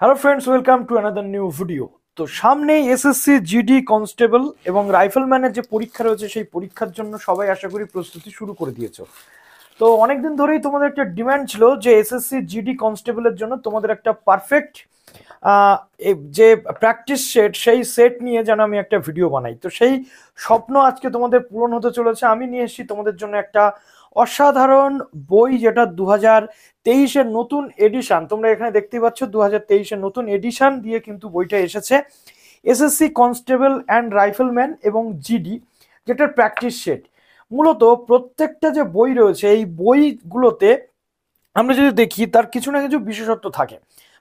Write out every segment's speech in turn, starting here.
hello friends welcome to another new video তো সামনে SSC GD constable এবং রাইফেলম্যানের যে পরীক্ষা রয়েছে সেই পরীক্ষার জন্য সবাই আশা করি প্রস্তুতি শুরু করে দিয়েছ তো অনেকদিন ধরেই তোমাদের একটা ডিম্যান্ড ছিল যে এসএসসি জিডি কনস্টেবলের জন্য তোমাদের একটা পারফেক্ট যে প্র্যাকটিস সেট সেই সেট নিয়ে যেন আমি একটা ভিডিও বানাই তো সেই স্বপ্ন আজকে তোমাদের পূরণ হতে চলেছে আমি নিয়ে এসেছি তোমাদের জন্য একটা অসাধারণ বই যেটা দু হাজার তেইশের নতুন এডিশন তোমরা এখানে দেখতে পাচ্ছ দু হাজার তেইশের নতুন এডিশন দিয়ে কিন্তু বইটা এসেছে এসএসসি কনস্টেবল অ্যান্ড রাইফেলম্যান এবং জিডি যেটার প্র্যাকটিস সেট মূলত প্রত্যেকটা যে বই রয়েছে এই বইগুলোতে আমরা যদি দেখি তার কিছু না কিছু বিশেষত্ব থাকে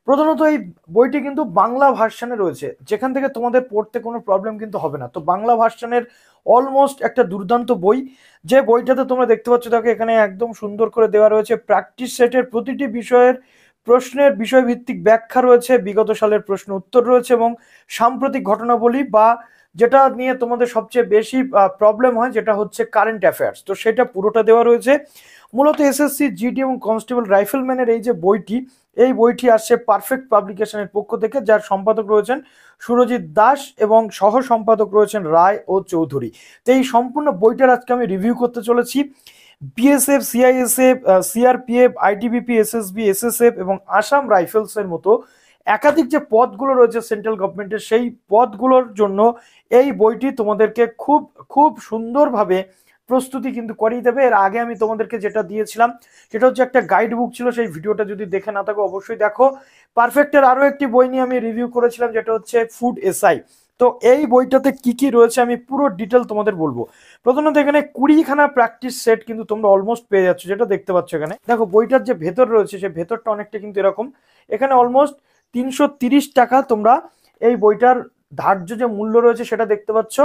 প্রধানত এই বইটি কিন্তু বাংলা ভার্সানে রয়েছে যেখান থেকে তোমাদের পড়তে কোনো প্রবলেম কিন্তু হবে না তো বাংলা ভার্সানের অলমোস্ট একটা দুর্দান্ত বই যে বইটাতে তোমরা দেখতে পাচ্ছ তাকে এখানে একদম সুন্দর করে দেওয়া রয়েছে প্র্যাকটিস সেটের প্রতিটি বিষয়ের প্রশ্নের বিষয়ভিত্তিক ব্যাখ্যা রয়েছে বিগত সালের প্রশ্ন উত্তর রয়েছে এবং সাম্প্রতিক ঘটনাবলী বা যেটা নিয়ে তোমাদের সবচেয়ে বেশি প্রবলেম হয় যেটা হচ্ছে কারেন্ট অ্যাফেয়ার্স তো সেটা পুরোটা দেওয়া রয়েছে মূলত এসএসসি জিডি এবং কনস্টেবল রাইফেলম্যানের এই যে বইটি এই বইটি আসছে পারফেক্ট পাবলিকেশনের পক্ষ থেকে যার সম্পাদক রয়েছেন সুরজিৎ দাস এবং সহ সম্পাদক রয়েছেন রায় ও চৌধুরী তো এই সম্পূর্ণ বইটার আজকে আমি রিভিউ করতে চলেছি BSF CISF CRPF ITBP SSB SSF এবং আসাম রাইফেলসের মতো একাধিক যে পদগুলো রয়েছে সেন্ট্রাল গভর্নমেন্টের সেই পদগুলোর জন্য এই বইটি তোমাদেরকে খুব খুব সুন্দরভাবে প্রস্তুতি কিন্তু করিয়ে দেবে এর আগে আমি তোমাদেরকে যেটা দিয়েছিলাম সেটা হচ্ছে একটা গাইড বুক ছিল সেই ভিডিওটা যদি দেখে না থাকো অবশ্যই দেখো পারফেক্টের আরও একটি বই নিয়ে আমি রিভিউ করেছিলাম যেটা হচ্ছে ফুড এসআই তো এই বইটাতে কি কি রয়েছে আমি পুরো ডিটেল তোমাদের বলবো প্রথমত এখানে কুড়িখানা প্র্যাকটিস সেট কিন্তু তোমরা অলমোস্ট পেয়ে যাচ্ছ যেটা দেখতে পাচ্ছ এখানে দেখো বইটার যে ভেতর রয়েছে সেই ভেতরটা অনেকটা কিন্তু এরকম এখানে অলমোস্ট তিনশো টাকা তোমরা এই বইটার ধার্য যে মূল্য রয়েছে সেটা দেখতে পাচ্ছ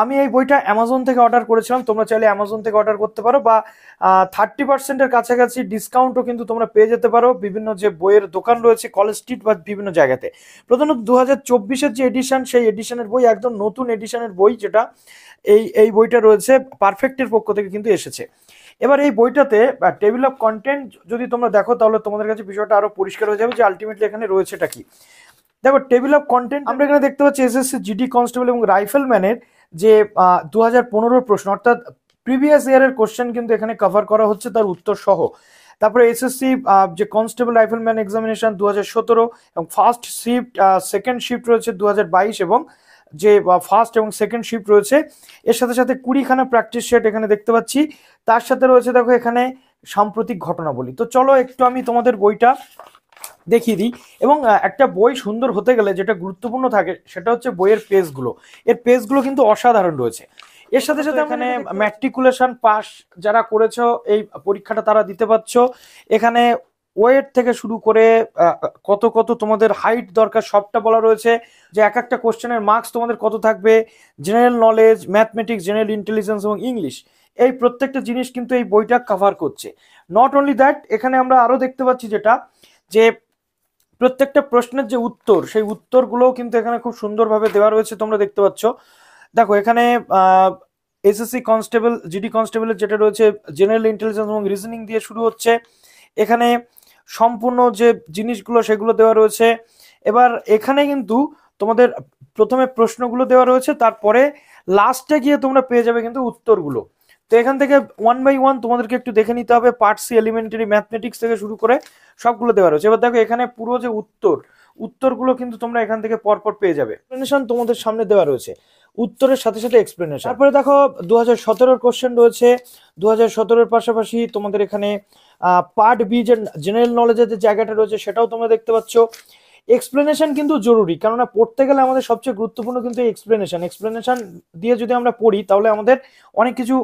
আমি এই বইটা অ্যামাজন থেকে অর্ডার করেছিলাম তোমরা চাইলে অ্যামাজন থেকে অর্ডার করতে পারো বা থার্টি পার্সেন্টের কাছাকাছি ডিসকাউন্টও কিন্তু তোমরা পেয়ে যেতে পারো বিভিন্ন যে বইয়ের দোকান রয়েছে কলেজ স্ট্রিট বা বিভিন্ন জায়গাতে প্রধানত দু হাজার চব্বিশের যে এডিশন সেই এডিশনের বই একদম নতুন এডিশনের বই যেটা এই এই বইটা রয়েছে পারফেক্টের পক্ষ থেকে কিন্তু এসেছে এবার এই বইটাতে টেবিল অফ কন্টেন্ট যদি তোমরা দেখো তাহলে তোমাদের কাছে বিষয়টা আরও পরিষ্কার হয়ে যাবে যে আলটিমেটলি এখানে রয়েছেটা কি দেখো টেবিল অফ কন্টেন্ট আমরা এখানে দেখতে পাচ্ছি এসএসসি জিডি কনস্টেবল এবং রাইফেল ম্যানের যে দু হাজার প্রশ্ন অর্থাৎ প্রিভিয়াস ইয়ারের কোশ্চেন কিন্তু এখানে কভার করা হচ্ছে তার উত্তর সহ তারপরে এসএসসি যে কনস্টেবল রাইফেলম্যান এক্সামিনেশন দু হাজার সতেরো এবং ফার্স্ট শিফট সেকেন্ড শিফট রয়েছে দু হাজার বাইশ এবং যে ফার্স্ট এবং সেকেন্ড শিফট রয়েছে এর সাথে সাথে কুড়িখানা প্র্যাকটিস সেট এখানে দেখতে পাচ্ছি তার সাথে রয়েছে দেখো এখানে সাম্প্রতিক বলি তো চলো একটু আমি তোমাদের বইটা দেখিয়ে দিই এবং একটা বই সুন্দর হতে গেলে যেটা গুরুত্বপূর্ণ থাকে সেটা হচ্ছে বইয়ের পেজগুলো এর পেজগুলো কিন্তু অসাধারণ রয়েছে এর সাথে সাথে এখানে ম্যাট্রিকুলেশন পাস যারা করেছো এই পরীক্ষাটা তারা দিতে পারছো এখানে ওয়েট থেকে শুরু করে কত কত তোমাদের হাইট দরকার সবটা বলা রয়েছে যে এক একটা কোশ্চেনের মার্কস তোমাদের কত থাকবে general knowledge mathematics general intelligence এবং ইংলিশ এই প্রত্যেকটা জিনিস কিন্তু এই বইটা কাভার করছে নট অনলি দ্যাট এখানে আমরা আরও দেখতে পাচ্ছি যেটা যে প্রত্যেকটা প্রশ্নের যে উত্তর সেই উত্তরগুলোও কিন্তু এখানে খুব সুন্দরভাবে দেওয়া রয়েছে তোমরা দেখতে পাচ্ছ দেখো এখানে এসএসসি কনস্টেবল জিডি কনস্টেবলের যেটা রয়েছে জেনারেল ইন্টেলিজেন্স এবং রিজনিং দিয়ে শুরু হচ্ছে এখানে সম্পূর্ণ যে জিনিসগুলো সেগুলো দেওয়া রয়েছে এবার এখানে কিন্তু তোমাদের প্রথমে প্রশ্নগুলো দেওয়া রয়েছে তারপরে লাস্টে গিয়ে তোমরা পেয়ে যাবে কিন্তু উত্তরগুলো তো এখান থেকে ওয়ান বাই ওয়ান তোমাদেরকে একটু দেখে নিতে হবে পার্টসি এলিমেন্টারি ম্যাথমেটিক্স থেকে শুরু করে সবগুলো দেওয়া রয়েছে এবার দেখো এখানে পুরো যে উত্তর উত্তরগুলো কিন্তু তোমরা এখান থেকে পরপর পেয়ে যাবে এক্সপ্লেনেশন তোমাদের সামনে দেওয়া রয়েছে উত্তরের সাথে সাথে এক্সপ্লেনেশন তারপরে দেখো দু হাজার সতেরোর কোশ্চেন রয়েছে দু হাজার সতেরোর পাশাপাশি তোমাদের এখানে পার্ট বি যে জেনারেল নলেজের যে জায়গাটা রয়েছে সেটাও তোমরা দেখতে পাচ্ছ এক্সপ্লেনেশন কিন্তু জরুরি কেননা পড়তে গেলে আমাদের সবচেয়ে গুরুত্বপূর্ণ কিন্তু এক্সপ্লেনেশন এক্সপ্লেনেশন দিয়ে যদি আমরা পড়ি তাহলে আমাদের অনেক কিছু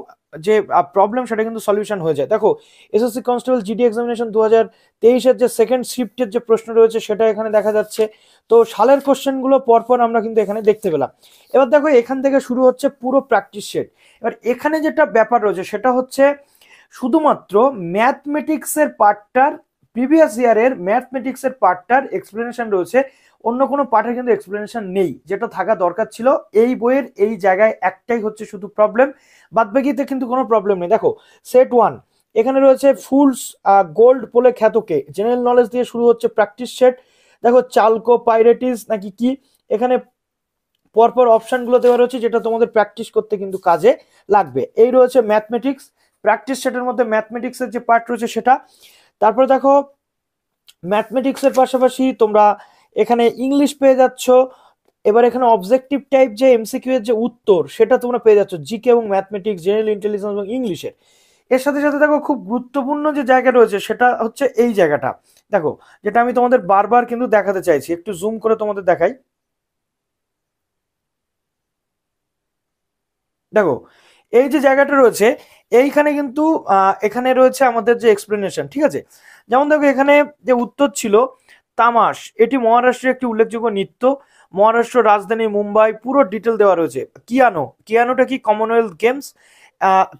যে প্রবলেম সেটা কিন্তু সলিউশন হয়ে যায় দেখো এসএসসি কনস্টেবল জিডি এক্সামিনেশন দু হাজার তেইশের যে সেকেন্ড শিফটের যে প্রশ্ন রয়েছে সেটা এখানে দেখা যাচ্ছে তো সালের কোশ্চেনগুলো পরপর আমরা কিন্তু এখানে দেখতে পেলাম এবার দেখো এখান থেকে শুরু হচ্ছে পুরো প্র্যাকটিস সেট এবার এখানে যেটা ব্যাপার রয়েছে সেটা হচ্ছে শুধুমাত্র ম্যাথমেটিক্সের পার্টটার প্রিভিয়াস ইয়ারের ম্যাথমেটিক্সের পার্টটার এক্সপ্লেনেশন রয়েছে অন্য কোনো পার্টের কিন্তু এক্সপ্লেনেশন নেই যেটা থাকা দরকার ছিল এই বইয়ের এই জায়গায় একটাই হচ্ছে শুধু প্রবলেম বাদবাকিতে কিন্তু কোনো প্রবলেম নেই দেখো সেট ওয়ান এখানে রয়েছে ফুলস গোল্ড বলে খ্যাতকে জেনারেল নলেজ দিয়ে শুরু হচ্ছে প্র্যাকটিস সেট দেখো চালকো পাইরেটিস নাকি কি এখানে পরপর অপশানগুলো দেওয়া রয়েছে যেটা তোমাদের প্র্যাকটিস করতে কিন্তু কাজে লাগবে এই রয়েছে ম্যাথমেটিক্স প্র্যাকটিস সেটের মধ্যে ম্যাথমেটিক্সের যে পার্ট রয়েছে সেটা তারপরে দেখো ম্যাথমেটিক্সের পাশাপাশি তোমরা এখানে ইংলিশ পেয়ে যাচ্ছ এবার এখানে অবজেক্টিভ টাইপ যে এমসিকিউ এর যে উত্তর সেটা তোমরা পেয়ে যাচ্ছ জিকে এবং ম্যাথমেটিক্স জেনারেল ইন্টেলিজেন্স এবং ইংলিশের এর সাথে সাথে দেখো খুব গুরুত্বপূর্ণ যে জায়গা রয়েছে সেটা হচ্ছে এই জায়গাটা দেখো যেটা আমি তোমাদের বারবার কিন্তু দেখাতে চাইছি একটু জুম করে তোমাদের দেখাই দেখো এই যে জায়গাটা রয়েছে এইখানে কিন্তু এখানে রয়েছে আমাদের যে এক্সপ্লেনেশন ঠিক আছে যেমন দেখো এখানে যে উত্তর ছিল তামাশ এটি মহারাষ্ট্রের একটি উল্লেখযোগ্য নৃত্য মহারাষ্ট্র রাজধানী মুম্বাই পুরো ডিটেল দেওয়া রয়েছে কিয়ানো কিয়ানোটা কি কমনওয়েলথ গেমস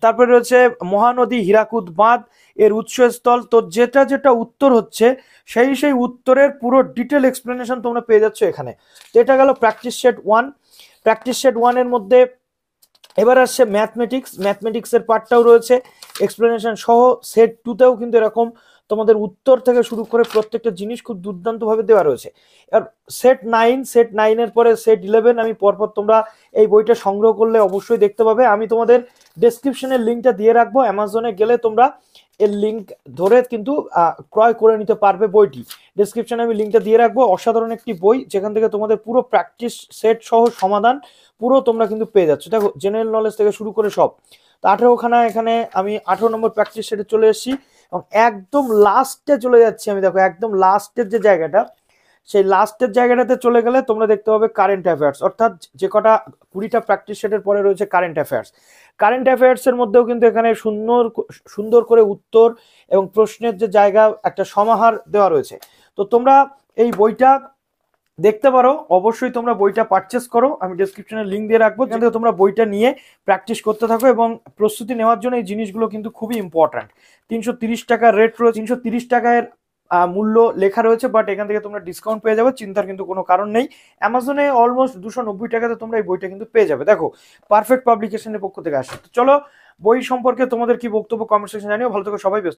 তারপরে রয়েছে মহানদী হীরাকুদ বাঁধ এর উৎসস্থল তো যেটা যেটা উত্তর হচ্ছে সেই সেই উত্তরের পুরো ডিটেল এক্সপ্লেনেশন তোমরা পেয়ে যাচ্ছ এখানে তো এটা গেল practice set one practice set ওয়ানের মধ্যে এবার আসছে ম্যাথমেটিক্স ম্যাথমেটিক্সের পার্টটাও রয়েছে এক্সপ্লেনেশন সহ সেট টুতেও কিন্তু এরকম তোমাদের উত্তর থেকে শুরু করে প্রত্যেকটা জিনিস খুব দুর্দান্তভাবে দেওয়া রয়েছে আর সেট নাইন সেট নাইনের পরে সেট ইলেভেন আমি পরপর তোমরা এই বইটা সংগ্রহ করলে অবশ্যই দেখতে পাবে আমি তোমাদের ডিসক্রিপশনের লিঙ্কটা দিয়ে রাখবো অ্যামাজনে গেলে তোমরা এর লিঙ্ক ধরে কিন্তু ক্রয় করে নিতে পারবে বইটি ডিসক্রিপশনে আমি লিঙ্কটা দিয়ে রাখবো অসাধারণ একটি বই যেখান থেকে তোমাদের পুরো প্র্যাকটিস সেট সহ সমাধান পুরো তোমরা কিন্তু পেয়ে যাচ্ছ দেখো জেনারেল নলেজ থেকে শুরু করে সব তো আঠেরোখানা এখানে আমি আঠেরো নম্বর প্র্যাকটিস সেটে চলে এসেছি এবং একদম লাস্টে চলে যাচ্ছি আমি দেখো একদম লাস্টের যে জায়গাটা সেই লাস্টের জায়গাটাতে চলে গেলে তোমরা দেখতে পাবে কারেন্ট অ্যাফেয়ার্স অর্থাৎ যে কটা কুড়িটা প্র্যাকটিস সেটের পরে রয়েছে কারেন্ট অ্যাফেয়ার্স কারেন্ট অ্যাফেয়ার্সের মধ্যেও কিন্তু এখানে সুন্দর সুন্দর করে উত্তর এবং প্রশ্নের যে জায়গা একটা সমাহার দেওয়া রয়েছে তো তোমরা এই বইটা দেখতে পারো অবশ্যই তোমরা বইটা পারচেস করো আমি ডিসক্রিপশনে লিঙ্ক দিয়ে রাখবো যাতে তোমরা বইটা নিয়ে প্র্যাকটিস করতে থাকো এবং প্রস্তুতি নেওয়ার জন্য এই জিনিসগুলো কিন্তু খুবই ইম্পর্ট্যান্ট তিনশো তিরিশ টাকার রেট রয়েছে তিনশো তিরিশ টাকার মূল্য লেখা রয়েছে বাট এখান থেকে তোমরা ডিসকাউন্ট পেয়ে যাবে চিন্তার কিন্তু কোনো কারণ নেই অ্যামাজনে অলমোস্ট দুশো নব্বই টাকাতে তোমরা এই বইটা কিন্তু পেয়ে যাবে দেখো পারফেক্ট পাবলিকেশনের পক্ষ থেকে আসে তো চলো বই সম্পর্কে তোমাদের কি বক্তব্য কমেন্ট সেকশন জানিও ভালো থেকে সবাই